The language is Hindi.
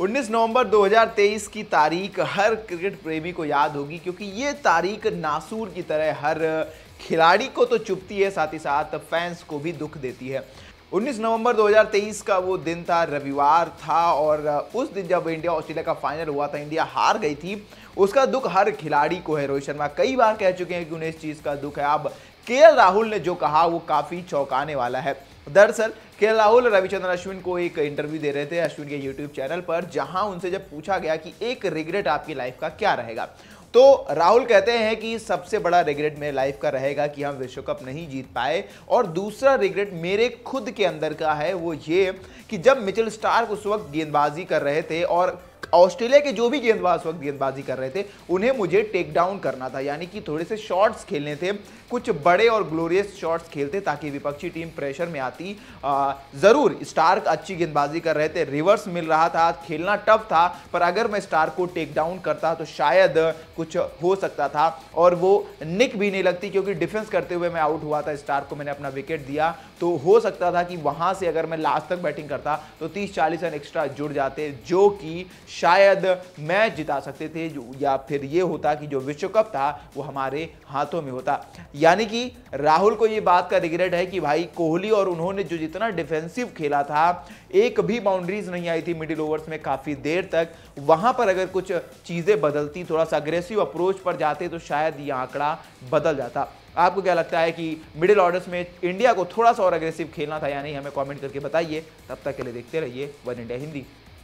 19 नवंबर 2023 की तारीख हर क्रिकेट प्रेमी को याद होगी क्योंकि ये तारीख नासूर की तरह हर खिलाड़ी को तो चुपती है साथ ही साथ फैंस को भी दुख देती है 19 नवंबर 2023 का वो दिन था रविवार था और उस दिन जब इंडिया ऑस्ट्रेलिया का फाइनल हुआ था इंडिया हार गई थी उसका दुख हर खिलाड़ी को है रोहित शर्मा कई बार कह चुके हैं कि उन्हें इस चीज़ का दुख है अब के राहुल ने जो कहा वो काफ़ी चौंकाने वाला है दरअसल के राहुल रविचंद्र अश्विन को एक इंटरव्यू दे रहे थे अश्विन के यूट्यूब चैनल पर जहां उनसे जब पूछा गया कि एक रिग्रेट आपकी लाइफ का क्या रहेगा तो राहुल कहते हैं कि सबसे बड़ा रिग्रेट मेरे लाइफ का रहेगा कि हम विश्व कप नहीं जीत पाए और दूसरा रिग्रेट मेरे खुद के अंदर का है वो ये कि जब मिचेल स्टार्क उस वक्त गेंदबाजी कर रहे थे और ऑस्ट्रेलिया के जो भी गेंदबाज वक्त गेंदबाजी कर रहे थे उन्हें मुझे टेक डाउन करना था यानी कि थोड़े से शॉट्स खेलने थे कुछ बड़े और ग्लोरियस शॉट्स खेलते ताकि विपक्षी टीम प्रेशर में आती ज़रूर स्टार्क अच्छी गेंदबाजी कर रहे थे रिवर्स मिल रहा था खेलना टफ था पर अगर मैं स्टार्क को टेक डाउन करता तो शायद कुछ हो सकता था और वो निक भी नहीं लगती क्योंकि डिफेंस करते हुए मैं आउट हुआ था स्टार्क को मैंने अपना विकेट दिया तो हो सकता था कि वहां से अगर मैं लास्ट तक बैटिंग करता तो तीस चालीस रन एक्स्ट्रा जुड़ जाते जो कि शायद मैच जिता सकते थे जो या फिर ये होता कि जो विश्व कप था वो हमारे हाथों में होता यानी कि राहुल को ये बात का रिग्रेट है कि भाई कोहली और उन्होंने जो जितना डिफेंसिव खेला था एक भी बाउंड्रीज नहीं आई थी मिडिल ओवर्स में काफ़ी देर तक वहाँ पर अगर कुछ चीज़ें बदलती थोड़ा सा अग्रेसिव अप्रोच पर जाते तो शायद ये आंकड़ा बदल जाता आपको क्या लगता है कि मिडिल ऑर्डर्स में इंडिया को थोड़ा सा और अग्रेसिव खेलना था या नहीं हमें कमेंट करके बताइए तब तक के लिए देखते रहिए वन इंडिया हिंदी